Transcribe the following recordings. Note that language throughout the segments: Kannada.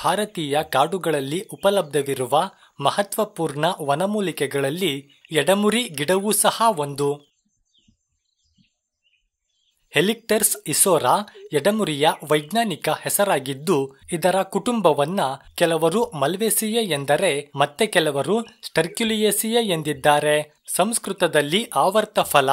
ಭಾರತೀಯ ಕಾಡುಗಳಲ್ಲಿ ಉಪಲಬ್ಧವಿರುವ ಮಹತ್ವಪೂರ್ಣ ವನಮೂಲಿಕೆಗಳಲ್ಲಿ ಎಡಮುರಿ ಗಿಡವೂ ಸಹ ಒಂದು ಹೆಲಿಕ್ಟರ್ಸ್ ಇಸೋರಾ ಎಡಮುರಿಯ ವೈಜ್ಞಾನಿಕ ಹೆಸರಾಗಿದ್ದು ಇದರ ಕುಟುಂಬವನ್ನ ಕೆಲವರು ಮಲ್ವೇಸಿಯ ಎಂದರೆ ಮತ್ತೆ ಕೆಲವರು ಸ್ಟರ್ಕ್ಯುಲಿಯೇಸಿಯ ಎಂದಿದ್ದಾರೆ ಸಂಸ್ಕೃತದಲ್ಲಿ ಆವರ್ತ ಫಲ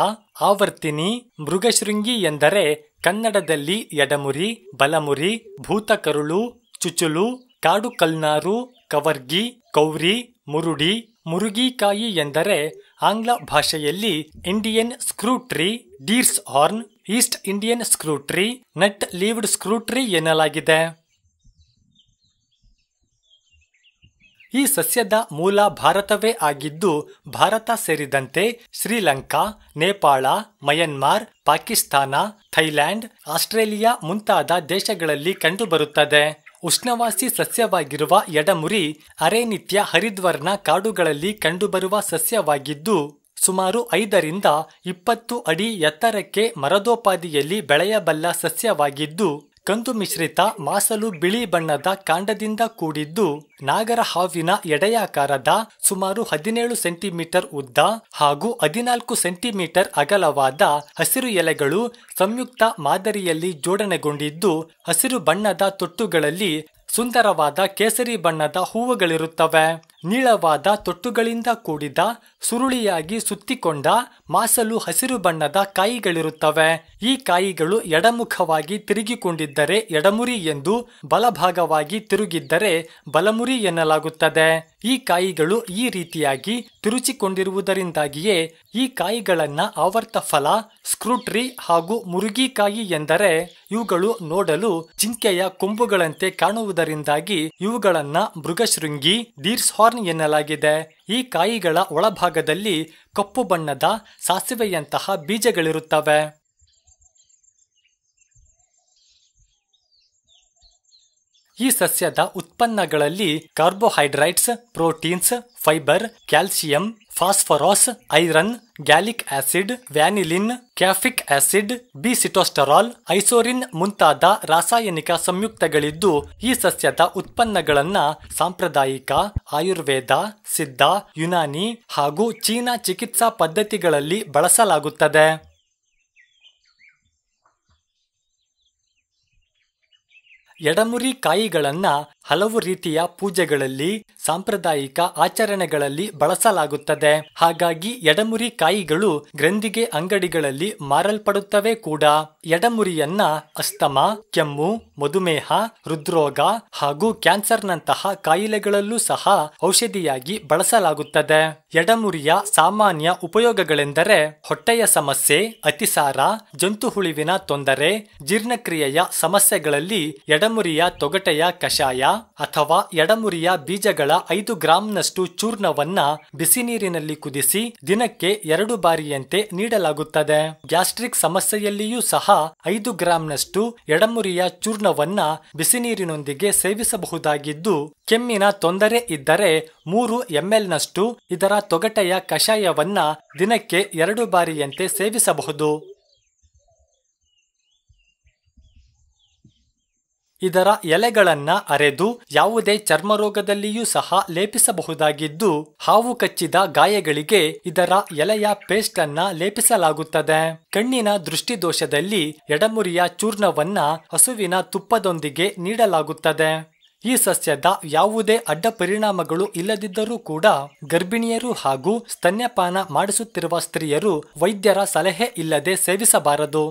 ಆವರ್ತಿನಿ ಮೃಗಶೃಂಗಿ ಎಂದರೆ ಕನ್ನಡದಲ್ಲಿ ಎಡಮುರಿ ಬಲಮುರಿ ಭೂತಕರುಳು ಚುಚುಲು ಕಾಡು ಕಲ್ನಾರು ಕವರ್ಗಿ ಕೌರಿ ಮುರುಡಿ ಮುರುಗಿಕಾಯಿ ಎಂದರೆ ಆಂಗ್ಲ ಭಾಷೆಯಲ್ಲಿ Indian screw tree deer's horn East Indian screw tree nut leaved screw tree ಎನ್ನಲಾಗಿದೆ ಈ ಸಸ್ಯದ ಮೂಲ ಭಾರತವೇ ಆಗಿದ್ದು ಭಾರತ ಸೇರಿದಂತೆ Sri Lanka Nepal Myanmar Pakistan Thailand Australia ಮುಂತಾದ ದೇಶಗಳಲ್ಲಿ ಕಂಡುಬರುತ್ತದೆ ಉಷ್ಣವಾಸಿ ಸಸ್ಯವಾಗಿರುವ ಎಡಮುರಿ ಅರೆನಿತ್ಯ ಹರಿದ್ವರ್ನ ಕಾಡುಗಳಲ್ಲಿ ಕಂಡುಬರುವ ಸಸ್ಯವಾಗಿದ್ದು ಸುಮಾರು ಐದರಿಂದ ಇಪ್ಪತ್ತು ಅಡಿ ಎತ್ತರಕ್ಕೆ ಮರದೋಪಾದಿಯಲ್ಲಿ ಬೆಳೆಯಬಲ್ಲ ಸಸ್ಯವಾಗಿದ್ದು ಕಂದು ಮಿಶ್ರಿತ ಮಾಸಲು ಬಿಳಿ ಬಣ್ಣದ ಕಾಂಡದಿಂದ ಕೂಡಿದ್ದು ನಾಗರ ಹಾವಿನ ಎಡೆಯಾಕಾರದ ಸುಮಾರು ಹದಿನೇಳು ಸೆಂಟಿಮೀಟರ್ ಉದ್ದ ಹಾಗೂ ಹದಿನಾಲ್ಕು ಸೆಂಟಿಮೀಟರ್ ಅಗಲವಾದ ಹಸಿರು ಎಲೆಗಳು ಸಂಯುಕ್ತ ಮಾದರಿಯಲ್ಲಿ ಜೋಡಣೆಗೊಂಡಿದ್ದು ಹಸಿರು ಬಣ್ಣದ ತೊಟ್ಟುಗಳಲ್ಲಿ ಸುಂದರವಾದ ಕೇಸರಿ ಬಣ್ಣದ ಹೂವುಗಳಿರುತ್ತವೆ ನೀಳವಾದ ತೊಟ್ಟುಗಳಿಂದ ಕೂಡಿದ ಸುರುಳಿಯಾಗಿ ಸುತ್ತಿಕೊಂಡ ಮಾಸಲು ಹಸಿರು ಬಣ್ಣದ ಕಾಯಿಗಳಿರುತ್ತವೆ ಈ ಕಾಯಿಗಳು ಎಡಮುಖವಾಗಿ ತಿರುಗಿಕೊಂಡಿದ್ದರೆ ಎಡಮುರಿ ಎಂದು ಬಲಭಾಗವಾಗಿ ತಿರುಗಿದ್ದರೆ ಬಲಮುರಿ ಎನ್ನಲಾಗುತ್ತದೆ ಈ ಕಾಯಿಗಳು ಈ ರೀತಿಯಾಗಿ ತಿರುಚಿಕೊಂಡಿರುವುದರಿಂದಾಗಿಯೇ ಈ ಕಾಯಿಗಳನ್ನ ಆವರ್ತ ಫಲ ಸ್ಕ್ರೂಟ್ರಿ ಹಾಗೂ ಮುರುಗಿಕಾಯಿ ಎಂದರೆ ಇವುಗಳು ನೋಡಲು ಜಿಂಕೆಯ ಕೊಂಬುಗಳಂತೆ ಕಾಣುವುದರಿಂದಾಗಿ ಇವುಗಳನ್ನ ಮೃಗಶೃಂಗಿ ಡೀರ್ಸ್ಹಾರ್ನ್ ಕಾರ್ನ್ ಎನ್ನಲಾಗಿದೆ ಈ ಕಾಯಿಗಳ ಒಳಭಾಗದಲ್ಲಿ ಕಪ್ಪು ಬಣ್ಣದ ಸಾಸಿವೆಯಂತಹ ಬೀಜಗಳಿರುತ್ತವೆ ಈ ಸಸ್ಯದ ಉತ್ಪನ್ನಗಳಲ್ಲಿ carbohydrates proteins fibre calcium phosphorus iron gallic acid vanillin caffeic acid ಬಿಸಿಟೋಸ್ಟರಾಲ್ ಐಸೋರಿನ್ ಮುಂತಾದ ರಾಸಾಯನಿಕ ಸಂಯುಕ್ತಗಳಿದ್ದು ಈ ಸಸ್ಯದ ಉತ್ಪನ್ನಗಳನ್ನು ಸಾಂಪ್ರದಾಯಿಕ ಆಯುರ್ವೇದ ಸಿದ್ಧ ಯುನಾನಿ ಹಾಗೂ ಚೀನಾ ಚಿಕಿತ್ಸಾ ಪದ್ಧತಿಗಳಲ್ಲಿ ಬಳಸಲಾಗುತ್ತದೆ ಎಡಮುರಿ ಕಾಯಿಗಳನ್ನು ಹಲವು ರೀತಿಯ ಪೂಜೆಗಳಲ್ಲಿ ಸಾಂಪ್ರದಾಯಿಕ ಆಚರಣೆಗಳಲ್ಲಿ ಬಳಸಲಾಗುತ್ತದೆ ಹಾಗಾಗಿ ಎಡಮುರಿ ಕಾಯಿಗಳು ಗ್ರಂಥಿಗೆ ಅಂಗಡಿಗಳಲ್ಲಿ ಮಾರಲ್ಪಡುತ್ತವೆ ಕೂಡ ಎಡಮುರಿಯನ್ನ ಅಸ್ತಮ ಕೆಮ್ಮು ಮಧುಮೇಹ ಹೃದ್ರೋಗ ಹಾಗೂ ಕ್ಯಾನ್ಸರ್ನಂತಹ ಕಾಯಿಲೆಗಳಲ್ಲೂ ಸಹ ಔಷಧಿಯಾಗಿ ಬಳಸಲಾಗುತ್ತದೆ ಎಡಮುರಿಯ ಸಾಮಾನ್ಯ ಉಪಯೋಗಗಳೆಂದರೆ ಹೊಟ್ಟೆಯ ಸಮಸ್ಯೆ ಅತಿಸಾರ ಜಂತು ತೊಂದರೆ ಜೀರ್ಣಕ್ರಿಯೆಯ ಸಮಸ್ಯೆಗಳಲ್ಲಿ ಎಡಮುರಿಯ ತೊಗಟೆಯ ಕಷಾಯ ಅಥವಾ ಎಡಮುರಿಯ ಬೀಜಗಳ ಐದು ಗ್ರಾಂನಷ್ಟು ಚೂರ್ಣವನ್ನ ಬಿಸಿನೀರಿನಲ್ಲಿ ಕುದಿಸಿ ದಿನಕ್ಕೆ ಎರಡು ಬಾರಿಯಂತೆ ನೀಡಲಾಗುತ್ತದೆ ಗ್ಯಾಸ್ಟ್ರಿಕ್ ಸಮಸ್ಯೆಯಲ್ಲಿಯೂ ಸಹ ಐದು ಗ್ರಾಂನಷ್ಟು ಎಡಮುರಿಯ ಚೂರ್ಣವನ್ನ ಬಿಸಿನೀರಿನೊಂದಿಗೆ ಸೇವಿಸಬಹುದಾಗಿದ್ದು ಕೆಮ್ಮಿನ ತೊಂದರೆ ಇದ್ದರೆ ಮೂರು ಎಂಎಲ್ನಷ್ಟು ಇದರ ತೊಗಟೆಯ ಕಷಾಯವನ್ನ ದಿನಕ್ಕೆ ಎರಡು ಬಾರಿಯಂತೆ ಸೇವಿಸಬಹುದು ಇದರ ಎಲೆಗಳನ್ನ ಅರೆದು ಯಾವುದೇ ಚರ್ಮರೋಗದಲ್ಲಿಯೂ ಸಹ ಲೇಪಿಸಬಹುದಾಗಿದ್ದು ಹಾವು ಕಚ್ಚಿದ ಗಾಯಗಳಿಗೆ ಇದರ ಎಲೆಯ ಪೇಸ್ಟ್ ಅನ್ನ ಲೇಪಿಸಲಾಗುತ್ತದೆ ಕಣ್ಣಿನ ದೃಷ್ಟಿದೋಷದಲ್ಲಿ ಎಡಮುರಿಯ ಚೂರ್ಣವನ್ನ ಹಸುವಿನ ತುಪ್ಪದೊಂದಿಗೆ ನೀಡಲಾಗುತ್ತದೆ ಈ ಸಸ್ಯದ ಯಾವುದೇ ಅಡ್ಡ ಪರಿಣಾಮಗಳು ಇಲ್ಲದಿದ್ದರೂ ಕೂಡ ಗರ್ಭಿಣಿಯರು ಹಾಗೂ ಸ್ತನ್ಯಪಾನ ಮಾಡಿಸುತ್ತಿರುವ ಸ್ತ್ರೀಯರು ವೈದ್ಯರ ಸಲಹೆ ಇಲ್ಲದೆ ಸೇವಿಸಬಾರದು